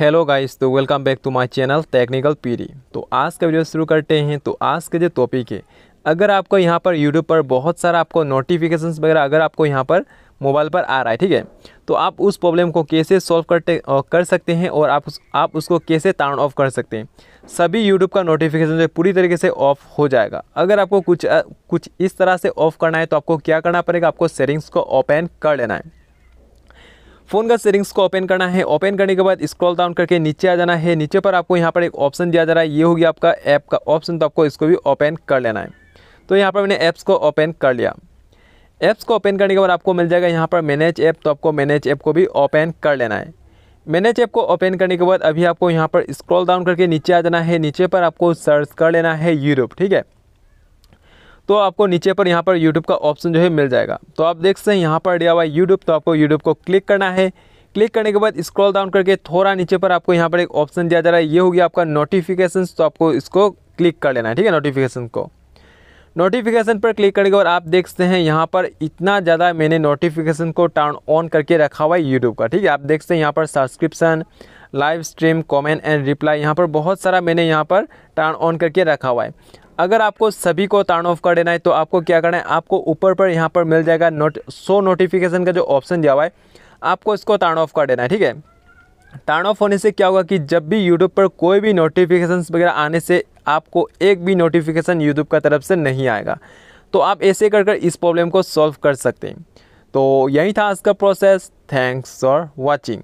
hello guys तो welcome back to my channel technical पीरी तो आज का वीडियो शुरू करते हैं तो आज के जो टॉपिक है अगर आपको यहाँ पर यूट्यूब पर बहुत सारा आपको नोटिफिकेशंस वगैरह अगर आपको यहाँ पर मोबाइल पर आ रहा है ठीक है तो आप उस प्रॉब्लम को कैसे सॉल्व करते कर सकते हैं और आप उस, आप उसको कैसे टर्न ऑफ कर सकते हैं सभी यूट्यूब का नोटिफिकेशन जो पूरी तरीके से ऑफ हो जाएगा अगर आपको कुछ कुछ इस तरह से ऑफ करना है तो आपको क्या करना पड़ेगा आपको सेटिंग्स को ओपन कर लेना है फ़ोन का सेटिंग्स को ओपन करना है ओपन करने के बाद स्क्रॉल डाउन करके नीचे आ जाना है नीचे पर आपको यहाँ पर एक ऑप्शन दिया जा रहा है ये हो गया आपका ऐप का ऑप्शन तो आपको इसको भी ओपन कर लेना है तो यहाँ पर मैंने ऐप्स को ओपन कर लिया ऐप्स को ओपन करने के बाद आपको मिल जाएगा यहाँ पर मैनेज ऐप तो आपको मैनेज ऐप को भी ओपन कर लेना है मैनेज ऐप को ओपन करने के बाद अभी आपको यहाँ पर स्क्रॉल डाउन करके नीचे आ जाना है नीचे पर आपको सर्च कर लेना है यूरोप ठीक है तो आपको नीचे पर यहाँ पर यूट्यूब का ऑप्शन जो है मिल जाएगा तो आप देख सकते हैं यहाँ पर दिया हुआ यूट्यूब तो आपको यूट्यूब को क्लिक करना है क्लिक करने के बाद स्क्रॉल डाउन करके थोड़ा नीचे पर आपको यहाँ पर एक ऑप्शन दिया जा रहा है ये हो गया आपका नोटिफिकेशन तो आपको इसको क्लिक कर लेना है ठीक है नोटिफिकेशन को नोटिफिकेशन पर क्लिक करने के बाद आप देखते हैं यहाँ पर इतना ज़्यादा मैंने नोटिफिकेशन को टर्न ऑन करके रखा हुआ है यूट्यूब का ठीक है आप देखते हैं यहाँ पर subscription live stream comment and reply यहाँ पर बहुत सारा मैंने यहाँ पर टर्न ऑन करके रखा हुआ है अगर आपको सभी को टर्न ऑफ कर देना है तो आपको क्या करना है आपको ऊपर पर यहाँ पर मिल जाएगा नोट शो नोटिफिकेशन का जो ऑप्शन दिया हुआ है आपको इसको टर्न ऑफ कर देना है ठीक है टर्न ऑफ होने से क्या होगा कि जब भी यूट्यूब पर कोई भी नोटिफिकेशन वगैरह आने से आपको एक भी नोटिफिकेशन यूट्यूब का तरफ से नहीं आएगा तो आप ऐसे कर कर इस प्रॉब्लम को सॉल्व कर सकते हैं तो यही था आज का प्रोसेस थैंक्स फॉर वॉचिंग